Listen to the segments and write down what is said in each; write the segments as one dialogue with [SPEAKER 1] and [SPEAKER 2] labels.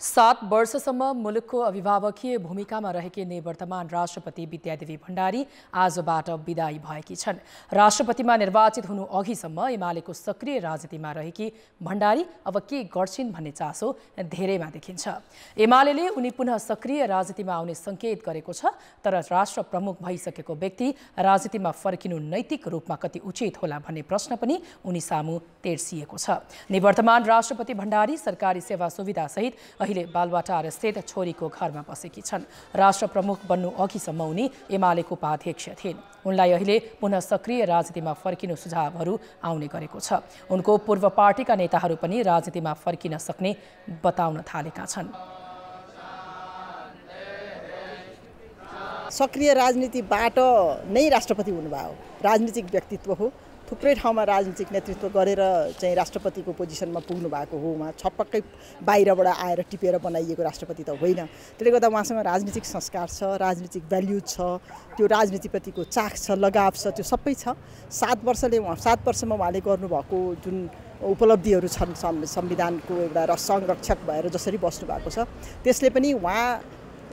[SPEAKER 1] सात वर्षसम्म मुलुकको अभिभावकीय भूमिकामा रहेकी निवर्तमान राष्ट्रपति विद्यादेवी भण्डारी आजबाट विदायी भएकी छन् राष्ट्रपतिमा निर्वाचित हुनु अघिसम्म एमालेको सक्रिय राजनीतिमा रहेकी भण्डारी अब के गर्छिन् भन्ने चासो धेरैमा देखिन्छ एमाले उनी पुनः सक्रिय राजनीतिमा आउने सङ्केत गरेको छ तर राष्ट्र प्रमुख भइसकेको व्यक्ति राजनीतिमा फर्किनु नैतिक रूपमा कति उचित होला भन्ने प्रश्न पनि उनी सामु तेर्सिएको छ निवर्तमान राष्ट्रपति भण्डारी सरकारी सेवा सुविधासहित अहिले बालबाटा स्थित छोरीको घरमा बसेकी छन् राष्ट्र प्रमुख बन्नु अघिसम्म उनी एमालेको उपाध्यक्ष थिइन् उनलाई अहिले पुनः सक्रिय राजनीतिमा फर्किनु सुझावहरू आउने गरेको छ उनको पूर्व पार्टीका नेताहरू पनि राजनीतिमा फर्किन सक्ने बताउन थालेका
[SPEAKER 2] छन् सक्रिय राजनीतिबाट नै राष्ट्रपति हुनुभयो राजनीतिक व्यक्तित्व हो थुप्रै ठाउँमा राजनीतिक नेतृत्व गरेर चाहिँ राष्ट्रपतिको पोजिसनमा पुग्नु भएको हो उहाँ छपक्कै बाहिरबाट आएर टिपेर बनाइएको राष्ट्रपति त होइन त्यसले गर्दा उहाँसँग राजनीतिक संस्कार छ राजनीतिक भ्याल्यु छ त्यो राजनीतिप्रतिको चाख छ लगाव छ त्यो सबै छ सात वर्षले उहाँ सात वर्षमा उहाँले गर्नुभएको जुन उपलब्धिहरू छन् संविधानको एउटा र संरक्षक भएर जसरी बस्नु भएको छ त्यसले पनि उहाँ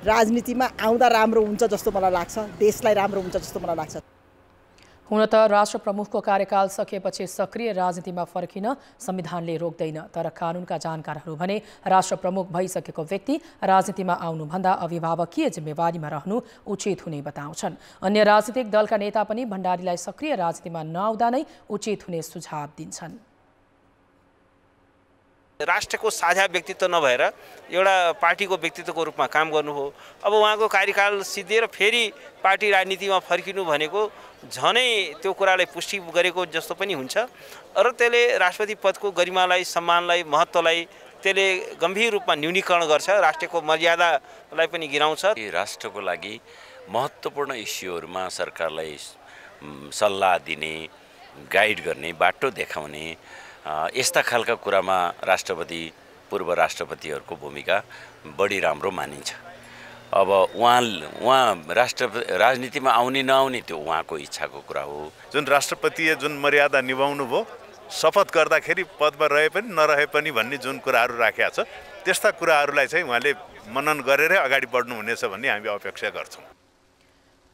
[SPEAKER 2] राजनीतिमा आउँदा राम्रो हुन्छ जस्तो मलाई लाग्छ देशलाई राम्रो हुन्छ जस्तो मलाई लाग्छ हुन त राष्ट्र प्रमुखको कार्यकाल सकिएपछि
[SPEAKER 1] सक्रिय राजनीतिमा फर्किन संविधानले रोक्दैन तर कानुनका जानकारहरू भने राष्ट्र प्रमुख भइसकेको व्यक्ति राजनीतिमा आउनुभन्दा अभिभावकीय जिम्मेवारीमा रहनु उचित हुने बताउँछन् अन्य राजनीतिक दलका नेता पनि भण्डारीलाई सक्रिय राजनीतिमा नआउँदा नै उचित हुने सुझाव दिन्छन्
[SPEAKER 3] राष्ट्रको साझा व्यक्तित्व नभएर एउटा पार्टीको व्यक्तित्वको रूपमा काम गर्नु हो अब उहाँको कार्यकाल सिद्धिएर फेरि पार्टी राजनीतिमा फर्किनु भनेको झनै त्यो कुरालाई पुष्टि गरेको जस्तो पनि हुन्छ र त्यसले राष्ट्रपति पदको गरिमालाई सम्मानलाई महत्त्वलाई त्यसले गम्भीर रूपमा
[SPEAKER 4] न्यूनीकरण गर्छ राष्ट्रको मर्यादालाई पनि गिराउँछ राष्ट्रको लागि महत्त्वपूर्ण इस्युहरूमा सरकारलाई सल्लाह दिने गाइड गर्ने बाटो देखाउने यस्ता खालका कुरामा राष्ट्रपति पूर्व राष्ट्रपतिहरूको भूमिका बढी राम्रो मानिन्छ अब उहाँ उहाँ राष्ट्र
[SPEAKER 5] राजनीतिमा आउने नआउने त्यो उहाँको इच्छाको कुरा हो जुन राष्ट्रपतिले जुन मर्यादा निभाउनु भयो शपथ गर्दाखेरि पदमा रहे पनि नरहे पनि भन्ने जुन कुराहरू राखेको छ त्यस्ता कुराहरूलाई चाहिँ उहाँले मनन गरेरै अगाडि बढ्नुहुनेछ भन्ने हामी अपेक्षा गर्छौँ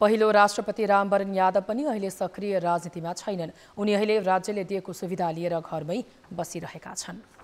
[SPEAKER 1] पहिलो राष्ट्रपति रामवरण यादव पनि अहिले सक्रिय राजनीतिमा छैनन् उनी अहिले राज्यले दिएको सुविधा लिएर घरमै बसिरहेका छन्